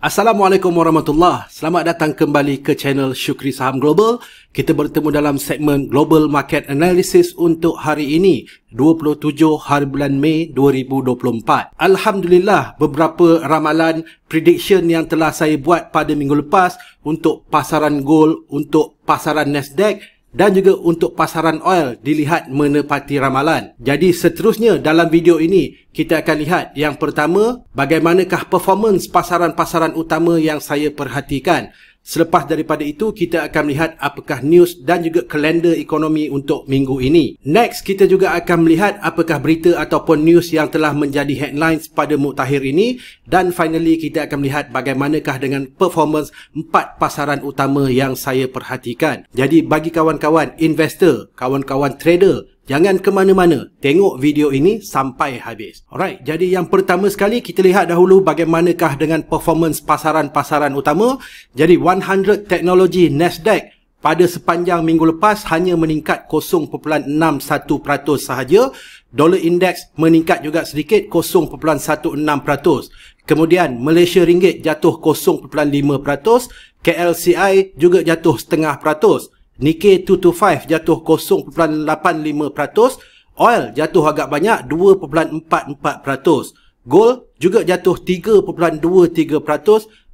Assalamualaikum warahmatullahi Selamat datang kembali ke channel Syukri Saham Global. Kita bertemu dalam segmen Global Market Analysis untuk hari ini, 27 hari bulan Mei 2024. Alhamdulillah, beberapa ramalan prediction yang telah saya buat pada minggu lepas untuk pasaran gold, untuk pasaran Nasdaq dan juga untuk pasaran oil dilihat menepati ramalan. Jadi seterusnya dalam video ini kita akan lihat yang pertama bagaimanakah performance pasaran-pasaran utama yang saya perhatikan. Selepas daripada itu, kita akan melihat apakah news dan juga kalender ekonomi untuk minggu ini. Next, kita juga akan melihat apakah berita ataupun news yang telah menjadi headlines pada muktahir ini. Dan finally, kita akan melihat bagaimanakah dengan performance empat pasaran utama yang saya perhatikan. Jadi, bagi kawan-kawan investor, kawan-kawan trader, Jangan ke mana-mana. Tengok video ini sampai habis. Alright, jadi yang pertama sekali kita lihat dahulu bagaimanakah dengan performance pasaran-pasaran utama. Jadi 100 teknologi Nasdaq pada sepanjang minggu lepas hanya meningkat 0.61% sahaja. Dollar Index meningkat juga sedikit 0.16%. Kemudian Malaysia Ringgit jatuh 0.5%. KLCI juga jatuh setengah peratus. Nikkei 225 jatuh 0.85%, oil jatuh agak banyak 2.44%, gold juga jatuh 3.23%,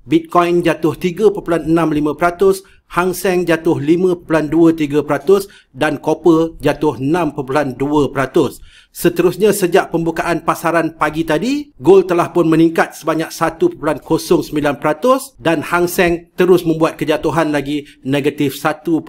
Bitcoin jatuh 3.65%, Hang Seng jatuh 5.23% dan copper jatuh 6.2%. Seterusnya sejak pembukaan pasaran pagi tadi, gold telah pun meningkat sebanyak 1.09% dan Hang Seng terus membuat kejatuhan lagi negatif 1.4%.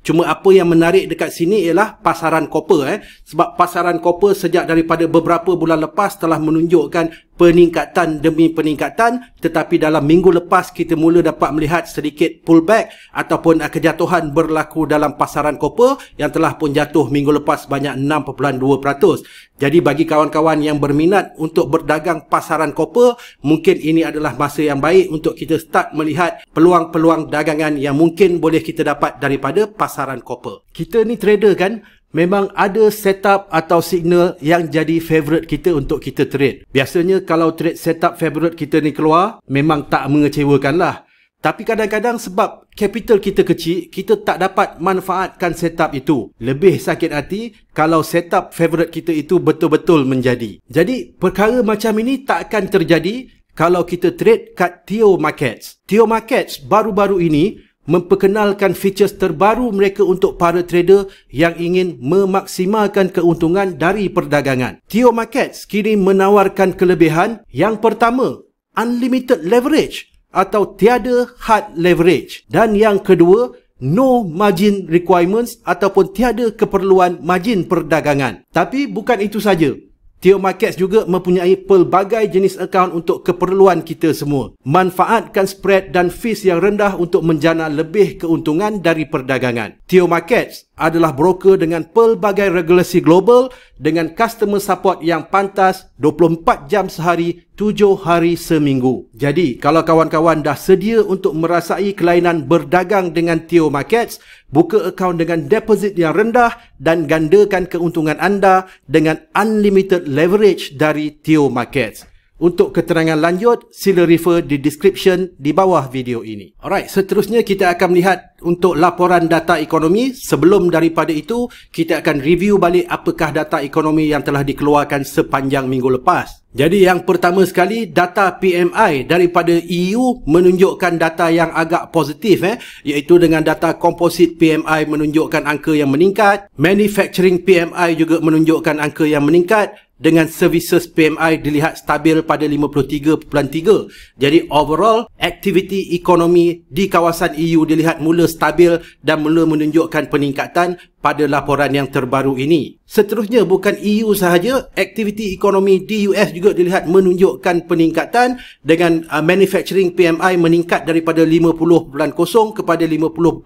Cuma apa yang menarik dekat sini ialah pasaran copper eh sebab pasaran copper sejak daripada beberapa bulan lepas telah menunjukkan peningkatan demi peningkatan tetapi dalam minggu lepas kita mula dapat melihat sedikit pullback ataupun kejatuhan berlaku dalam pasaran copper yang telah pun jatuh minggu lepas sebanyak 6 0.2%. Jadi bagi kawan-kawan yang berminat untuk berdagang pasaran copper, mungkin ini adalah masa yang baik untuk kita start melihat peluang-peluang dagangan yang mungkin boleh kita dapat daripada pasaran copper. Kita ni trader kan, memang ada setup atau signal yang jadi favorite kita untuk kita trade. Biasanya kalau trade setup favorite kita ni keluar, memang tak mengecewakan lah. Tapi kadang-kadang sebab capital kita kecil, kita tak dapat manfaatkan setup itu. Lebih sakit hati kalau setup favorite kita itu betul-betul menjadi. Jadi, perkara macam ini tak akan terjadi kalau kita trade kat Tio Markets. Tio Markets baru-baru ini memperkenalkan features terbaru mereka untuk para trader yang ingin memaksimalkan keuntungan dari perdagangan. Tio Markets kini menawarkan kelebihan yang pertama, unlimited leverage atau tiada hard leverage dan yang kedua no margin requirements ataupun tiada keperluan margin perdagangan tapi bukan itu saja Tio Markets juga mempunyai pelbagai jenis akaun untuk keperluan kita semua. Manfaatkan spread dan fees yang rendah untuk menjana lebih keuntungan dari perdagangan. Tio Markets adalah broker dengan pelbagai regulasi global dengan customer support yang pantas 24 jam sehari tujuh hari seminggu. Jadi, kalau kawan-kawan dah sedia untuk merasai kelainan berdagang dengan Tio Markets, buka akaun dengan deposit yang rendah dan gandakan keuntungan anda dengan unlimited leverage dari Tio Markets. Untuk keterangan lanjut, sila refer di description di bawah video ini. Alright, seterusnya kita akan melihat untuk laporan data ekonomi. Sebelum daripada itu, kita akan review balik apakah data ekonomi yang telah dikeluarkan sepanjang minggu lepas. Jadi yang pertama sekali, data PMI daripada EU menunjukkan data yang agak positif eh, iaitu dengan data komposit PMI menunjukkan angka yang meningkat, manufacturing PMI juga menunjukkan angka yang meningkat dengan services PMI dilihat stabil pada 53.3. Jadi overall aktiviti ekonomi di kawasan EU dilihat mula stabil dan mula menunjukkan peningkatan pada laporan yang terbaru ini. Seterusnya bukan EU sahaja, aktiviti ekonomi di US juga dilihat menunjukkan peningkatan dengan uh, manufacturing PMI meningkat daripada 50.0 kepada 50.9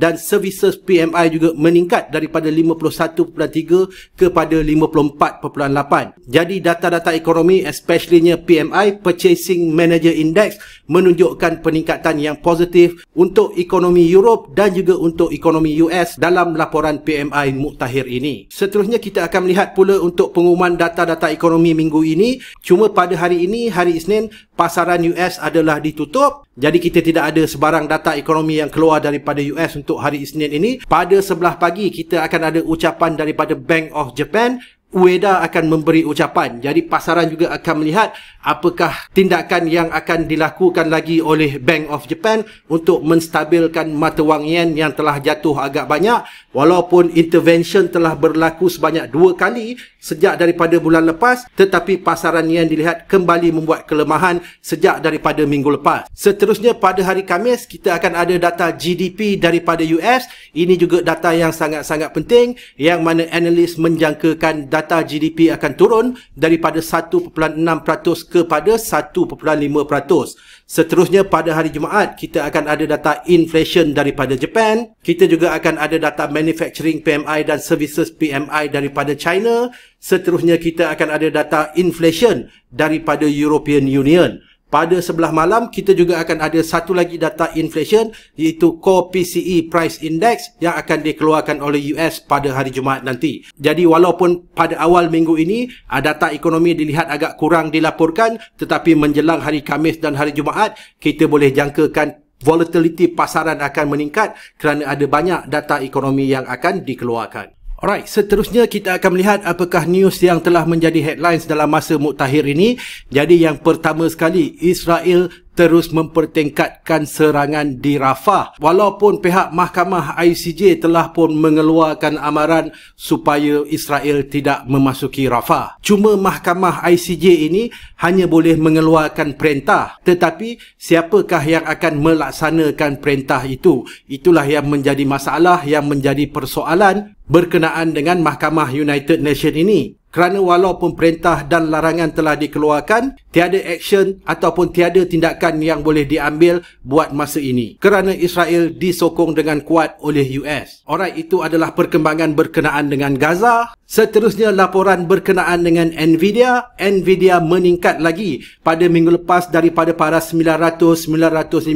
dan services PMI juga meningkat daripada 51.3 kepada 54.8. Jadi data-data ekonomi especially PMI Purchasing Manager Index menunjukkan peningkatan yang positif untuk ekonomi Europe dan juga untuk ekonomi US dalam dalam laporan PMI Muktahir ini. Seterusnya kita akan melihat pula untuk pengumuman data-data ekonomi minggu ini. Cuma pada hari ini, hari Isnin, pasaran US adalah ditutup. Jadi kita tidak ada sebarang data ekonomi yang keluar daripada US untuk hari Isnin ini. Pada sebelah pagi, kita akan ada ucapan daripada Bank of Japan Ueda akan memberi ucapan. Jadi pasaran juga akan melihat apakah tindakan yang akan dilakukan lagi oleh Bank of Japan untuk menstabilkan mata wang yen yang telah jatuh agak banyak walaupun intervention telah berlaku sebanyak dua kali sejak daripada bulan lepas tetapi pasaran yen dilihat kembali membuat kelemahan sejak daripada minggu lepas. Seterusnya pada hari Kamis kita akan ada data GDP daripada US. Ini juga data yang sangat-sangat penting yang mana analis menjangkakan data data GDP akan turun daripada 1.6% kepada 1.5%. Seterusnya pada hari Jumaat kita akan ada data inflation daripada Japan, kita juga akan ada data manufacturing PMI dan services PMI daripada China, seterusnya kita akan ada data inflation daripada European Union pada sebelah malam kita juga akan ada satu lagi data inflation iaitu core PCE price index yang akan dikeluarkan oleh US pada hari Jumaat nanti. Jadi walaupun pada awal minggu ini ah, data ekonomi dilihat agak kurang dilaporkan tetapi menjelang hari Kamis dan hari Jumaat kita boleh jangkakan volatiliti pasaran akan meningkat kerana ada banyak data ekonomi yang akan dikeluarkan. Alright, seterusnya kita akan melihat apakah news yang telah menjadi headlines dalam masa muktahir ini. Jadi yang pertama sekali, Israel terus mempertingkatkan serangan di Rafah walaupun pihak mahkamah ICJ telah pun mengeluarkan amaran supaya Israel tidak memasuki Rafah. Cuma mahkamah ICJ ini hanya boleh mengeluarkan perintah tetapi siapakah yang akan melaksanakan perintah itu? Itulah yang menjadi masalah yang menjadi persoalan berkenaan dengan mahkamah United Nations ini kerana walaupun perintah dan larangan telah dikeluarkan, tiada action ataupun tiada tindakan yang boleh diambil buat masa ini kerana Israel disokong dengan kuat oleh US. Orang itu adalah perkembangan berkenaan dengan Gaza. Seterusnya laporan berkenaan dengan Nvidia, Nvidia meningkat lagi pada minggu lepas daripada paras 900-950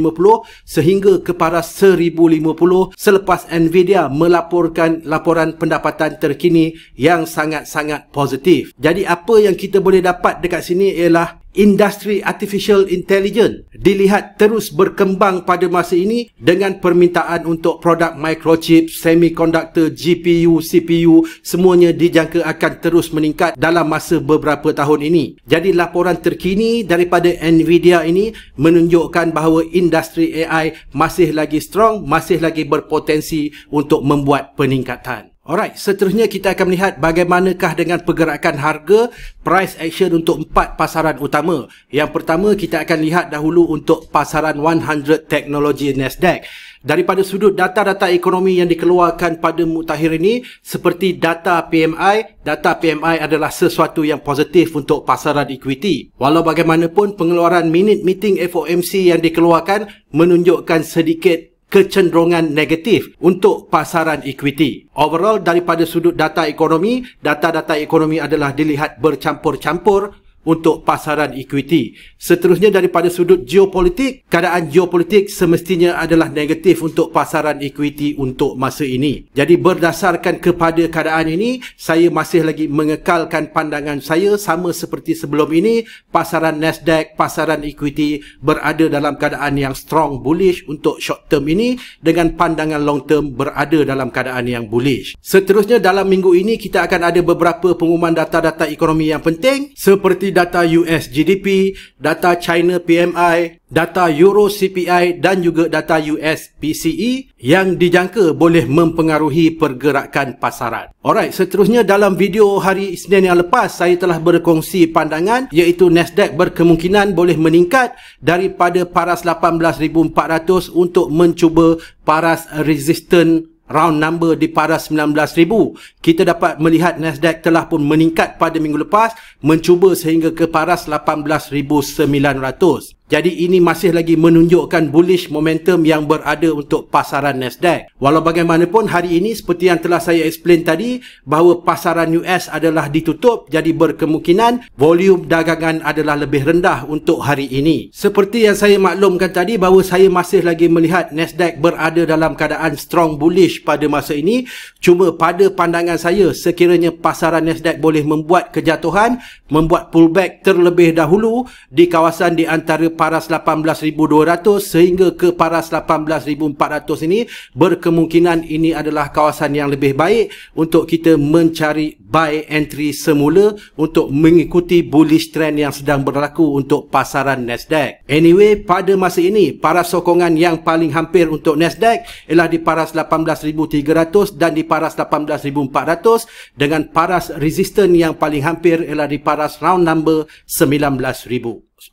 sehingga ke paras 1050 selepas Nvidia melaporkan laporan pendapatan terkini yang sangat-sangat positif. Jadi apa yang kita boleh dapat dekat sini ialah industri artificial intelligence dilihat terus berkembang pada masa ini dengan permintaan untuk produk microchip, semiconductor, GPU, CPU semuanya dijangka akan terus meningkat dalam masa beberapa tahun ini. Jadi laporan terkini daripada Nvidia ini menunjukkan bahawa industri AI masih lagi strong, masih lagi berpotensi untuk membuat peningkatan. Alright, seterusnya kita akan melihat bagaimanakah dengan pergerakan harga price action untuk empat pasaran utama. Yang pertama, kita akan lihat dahulu untuk pasaran 100 teknologi Nasdaq. Daripada sudut data-data ekonomi yang dikeluarkan pada mutakhir ini, seperti data PMI, data PMI adalah sesuatu yang positif untuk pasaran equity. Walau bagaimanapun, pengeluaran minute meeting FOMC yang dikeluarkan menunjukkan sedikit kecenderungan negatif untuk pasaran equity. Overall daripada sudut data ekonomi, data-data ekonomi adalah dilihat bercampur-campur untuk pasaran equity. Seterusnya daripada sudut geopolitik, keadaan geopolitik semestinya adalah negatif untuk pasaran equity untuk masa ini. Jadi berdasarkan kepada keadaan ini, saya masih lagi mengekalkan pandangan saya sama seperti sebelum ini, pasaran Nasdaq, pasaran equity berada dalam keadaan yang strong bullish untuk short term ini dengan pandangan long term berada dalam keadaan yang bullish. Seterusnya dalam minggu ini kita akan ada beberapa pengumuman data-data ekonomi yang penting seperti data US GDP, data China PMI, data Euro CPI dan juga data US PCE yang dijangka boleh mempengaruhi pergerakan pasaran. Alright, seterusnya dalam video hari Isnin yang lepas saya telah berkongsi pandangan iaitu Nasdaq berkemungkinan boleh meningkat daripada paras 18400 untuk mencuba paras resistant round number di para 19,000. Kita dapat melihat Nasdaq telah pun meningkat pada minggu lepas, mencuba sehingga ke paras 18,900. Jadi ini masih lagi menunjukkan bullish momentum yang berada untuk pasaran Nasdaq. Walau bagaimanapun hari ini seperti yang telah saya explain tadi bahawa pasaran US adalah ditutup jadi berkemungkinan volume dagangan adalah lebih rendah untuk hari ini. Seperti yang saya maklumkan tadi bahawa saya masih lagi melihat Nasdaq berada dalam keadaan strong bullish pada masa ini. Cuma pada pandangan saya sekiranya pasaran Nasdaq boleh membuat kejatuhan, membuat pullback terlebih dahulu di kawasan di antara paras 18200 sehingga ke paras 18400 ini berkemungkinan ini adalah kawasan yang lebih baik untuk kita mencari buy entry semula untuk mengikuti bullish trend yang sedang berlaku untuk pasaran Nasdaq. Anyway, pada masa ini paras sokongan yang paling hampir untuk Nasdaq ialah di paras 18300 dan di paras 18400 dengan paras resistance yang paling hampir ialah di paras round number 19000.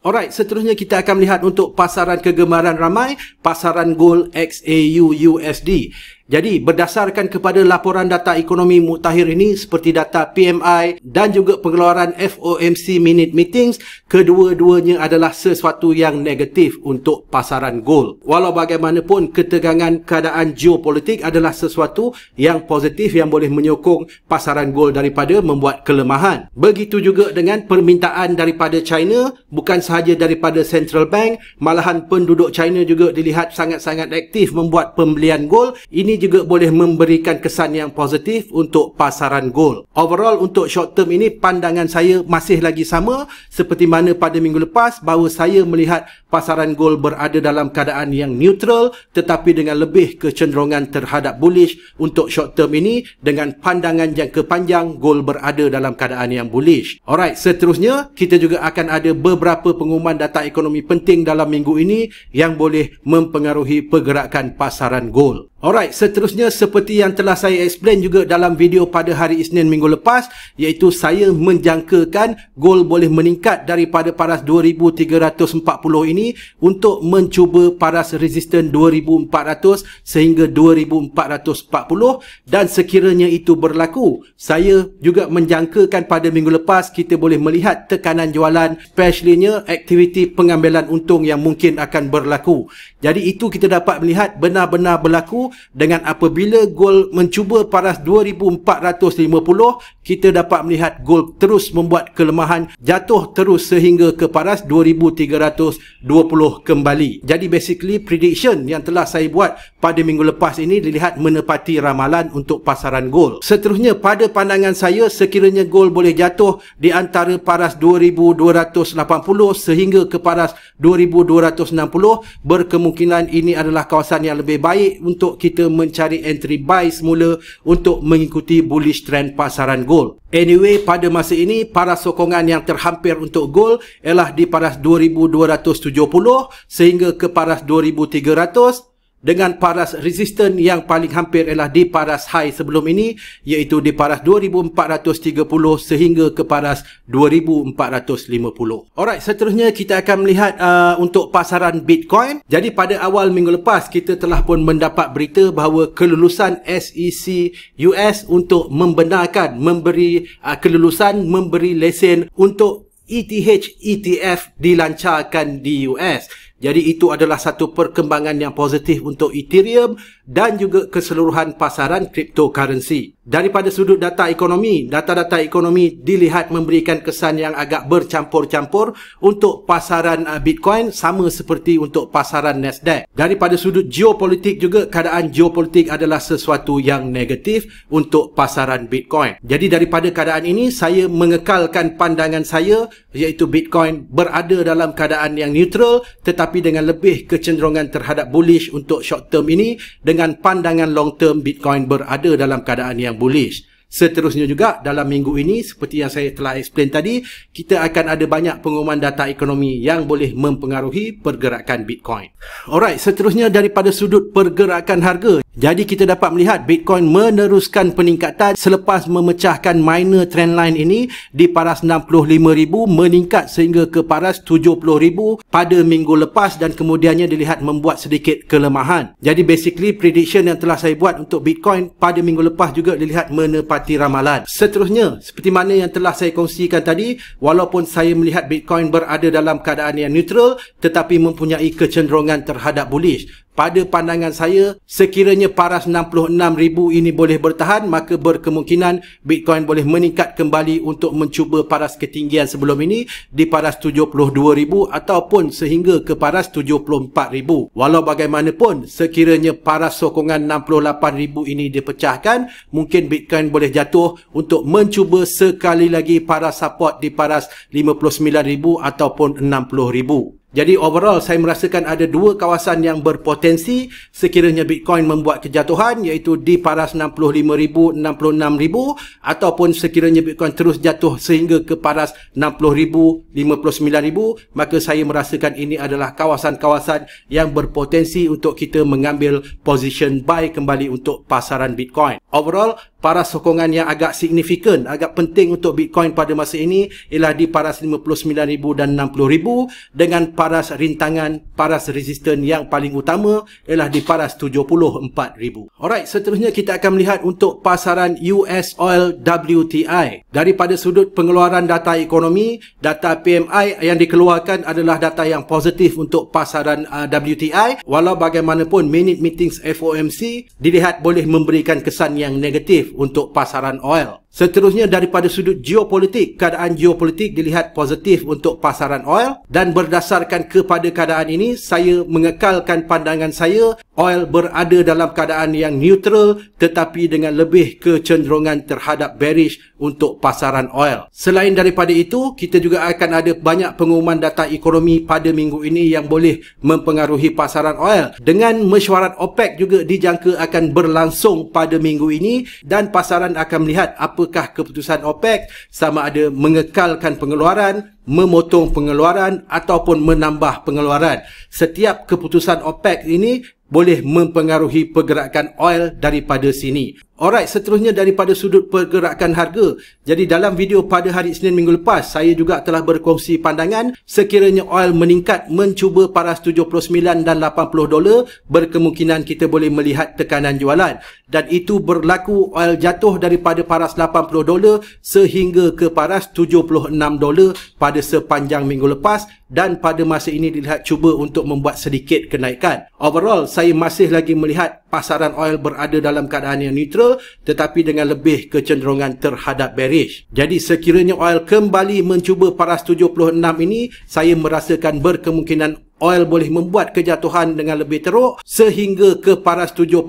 Alright, seterusnya kita akan melihat untuk pasaran kegemaran ramai, pasaran gold XAU USD. Jadi berdasarkan kepada laporan data ekonomi mutakhir ini seperti data PMI dan juga pengeluaran FOMC minute meetings kedua-duanya adalah sesuatu yang negatif untuk pasaran gold. Walau bagaimanapun ketegangan keadaan geopolitik adalah sesuatu yang positif yang boleh menyokong pasaran gold daripada membuat kelemahan. Begitu juga dengan permintaan daripada China bukan sahaja daripada central bank malahan penduduk China juga dilihat sangat-sangat aktif membuat pembelian gold. Ini juga boleh memberikan kesan yang positif untuk pasaran gold. Overall untuk short term ini pandangan saya masih lagi sama seperti mana pada minggu lepas bahawa saya melihat pasaran gold berada dalam keadaan yang neutral tetapi dengan lebih kecenderungan terhadap bullish untuk short term ini dengan pandangan yang kepanjang gold berada dalam keadaan yang bullish. Alright, seterusnya kita juga akan ada beberapa pengumuman data ekonomi penting dalam minggu ini yang boleh mempengaruhi pergerakan pasaran gold. Alright, seterusnya seterusnya seperti yang telah saya explain juga dalam video pada hari Isnin minggu lepas iaitu saya menjangkakan gol boleh meningkat daripada paras 2340 ini untuk mencuba paras resisten 2400 sehingga 2440 dan sekiranya itu berlaku saya juga menjangkakan pada minggu lepas kita boleh melihat tekanan jualan specialnya aktiviti pengambilan untung yang mungkin akan berlaku jadi itu kita dapat melihat benar-benar berlaku dengan dan apabila gol mencuba paras 2450 kita dapat melihat gol terus membuat kelemahan jatuh terus sehingga ke paras 2320 kembali jadi basically prediction yang telah saya buat pada minggu lepas ini dilihat menepati ramalan untuk pasaran gol seterusnya pada pandangan saya sekiranya gol boleh jatuh di antara paras 2280 sehingga ke paras 2260 berkemungkinan ini adalah kawasan yang lebih baik untuk kita mencari entry buy semula untuk mengikuti bullish trend pasaran gold. Anyway, pada masa ini, para sokongan yang terhampir untuk gold ialah di paras 2270 sehingga ke paras 2300 dengan paras resisten yang paling hampir ialah di paras high sebelum ini iaitu di paras 2430 sehingga ke paras 2450. Alright, seterusnya kita akan melihat uh, untuk pasaran Bitcoin. Jadi pada awal minggu lepas kita telah pun mendapat berita bahawa kelulusan SEC US untuk membenarkan memberi uh, kelulusan memberi lesen untuk ETH ETF dilancarkan di US. Jadi itu adalah satu perkembangan yang positif untuk Ethereum dan juga keseluruhan pasaran cryptocurrency. Daripada sudut data ekonomi, data-data ekonomi dilihat memberikan kesan yang agak bercampur-campur untuk pasaran uh, Bitcoin sama seperti untuk pasaran Nasdaq. Daripada sudut geopolitik juga, keadaan geopolitik adalah sesuatu yang negatif untuk pasaran Bitcoin. Jadi daripada keadaan ini, saya mengekalkan pandangan saya iaitu Bitcoin berada dalam keadaan yang neutral tetapi tetapi dengan lebih kecenderungan terhadap bullish untuk short term ini dengan pandangan long term Bitcoin berada dalam keadaan yang bullish. Seterusnya juga dalam minggu ini seperti yang saya telah explain tadi, kita akan ada banyak pengumuman data ekonomi yang boleh mempengaruhi pergerakan Bitcoin. Alright, seterusnya daripada sudut pergerakan harga jadi kita dapat melihat Bitcoin meneruskan peningkatan selepas memecahkan minor trend line ini di paras 65,000 meningkat sehingga ke paras 70,000 pada minggu lepas dan kemudiannya dilihat membuat sedikit kelemahan. Jadi basically prediction yang telah saya buat untuk Bitcoin pada minggu lepas juga dilihat menepati ramalan. Seterusnya, seperti mana yang telah saya kongsikan tadi, walaupun saya melihat Bitcoin berada dalam keadaan yang neutral tetapi mempunyai kecenderungan terhadap bullish. Pada pandangan saya, sekiranya paras 66,000 ini boleh bertahan, maka berkemungkinan Bitcoin boleh meningkat kembali untuk mencuba paras ketinggian sebelum ini di paras 72,000 ataupun sehingga ke paras 74,000. Walau bagaimanapun, sekiranya paras sokongan 68,000 ini dipecahkan, mungkin Bitcoin boleh jatuh untuk mencuba sekali lagi paras support di paras 59,000 ataupun 60,000. Jadi overall saya merasakan ada dua kawasan yang berpotensi sekiranya Bitcoin membuat kejatuhan iaitu di paras 65,000, 66,000 ataupun sekiranya Bitcoin terus jatuh sehingga ke paras 60,000, 59,000 maka saya merasakan ini adalah kawasan-kawasan yang berpotensi untuk kita mengambil position buy kembali untuk pasaran Bitcoin. Overall paras sokongan yang agak signifikan, agak penting untuk Bitcoin pada masa ini ialah di paras 59,000 dan 60,000 dengan paras rintangan, paras resisten yang paling utama ialah di paras 74,000. Alright, seterusnya kita akan melihat untuk pasaran US Oil WTI. Daripada sudut pengeluaran data ekonomi, data PMI yang dikeluarkan adalah data yang positif untuk pasaran uh, WTI. Walau bagaimanapun, minute meetings FOMC dilihat boleh memberikan kesan yang negatif untuk pasaran oil. Seterusnya daripada sudut geopolitik, keadaan geopolitik dilihat positif untuk pasaran oil dan berdasarkan kepada keadaan ini, saya mengekalkan pandangan saya oil berada dalam keadaan yang neutral tetapi dengan lebih kecenderungan terhadap bearish untuk pasaran oil. Selain daripada itu, kita juga akan ada banyak pengumuman data ekonomi pada minggu ini yang boleh mempengaruhi pasaran oil. Dengan mesyuarat OPEC juga dijangka akan berlangsung pada minggu ini dan pasaran akan melihat apa apakah keputusan OPEC sama ada mengekalkan pengeluaran, memotong pengeluaran ataupun menambah pengeluaran. Setiap keputusan OPEC ini boleh mempengaruhi pergerakan oil daripada sini. Alright, seterusnya daripada sudut pergerakan harga. Jadi dalam video pada hari Senin minggu lepas, saya juga telah berkongsi pandangan sekiranya oil meningkat mencuba paras 79 dan 80 dolar, berkemungkinan kita boleh melihat tekanan jualan. Dan itu berlaku oil jatuh daripada paras 80 dolar sehingga ke paras 76 dolar pada sepanjang minggu lepas dan pada masa ini dilihat cuba untuk membuat sedikit kenaikan. Overall, saya masih lagi melihat pasaran oil berada dalam keadaan yang neutral tetapi dengan lebih kecenderungan terhadap bearish. Jadi sekiranya oil kembali mencuba paras 76 ini, saya merasakan berkemungkinan oil boleh membuat kejatuhan dengan lebih teruk sehingga ke paras 71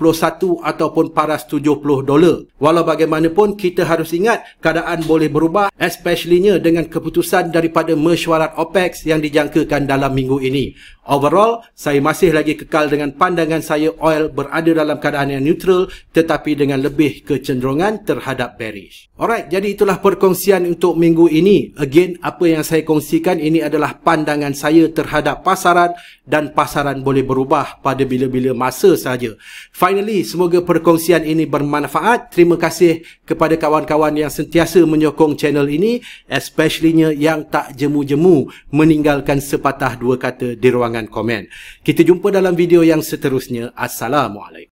ataupun paras 70 dolar. Walau bagaimanapun kita harus ingat keadaan boleh berubah especially dengan keputusan daripada mesyuarat OPEC yang dijangkakan dalam minggu ini. Overall, saya masih lagi kekal dengan pandangan saya oil berada dalam keadaan yang neutral tetapi dengan lebih kecenderungan terhadap bearish. Alright, jadi itulah perkongsian untuk minggu ini. Again, apa yang saya kongsikan ini adalah pandangan saya terhadap pasaran dan pasaran boleh berubah pada bila-bila masa sahaja. Finally, semoga perkongsian ini bermanfaat. Terima kasih kepada kawan-kawan yang sentiasa menyokong channel ini especially yang tak jemu-jemu meninggalkan sepatah dua kata di ruangan dan komen. Kita jumpa dalam video yang seterusnya. Assalamualaikum.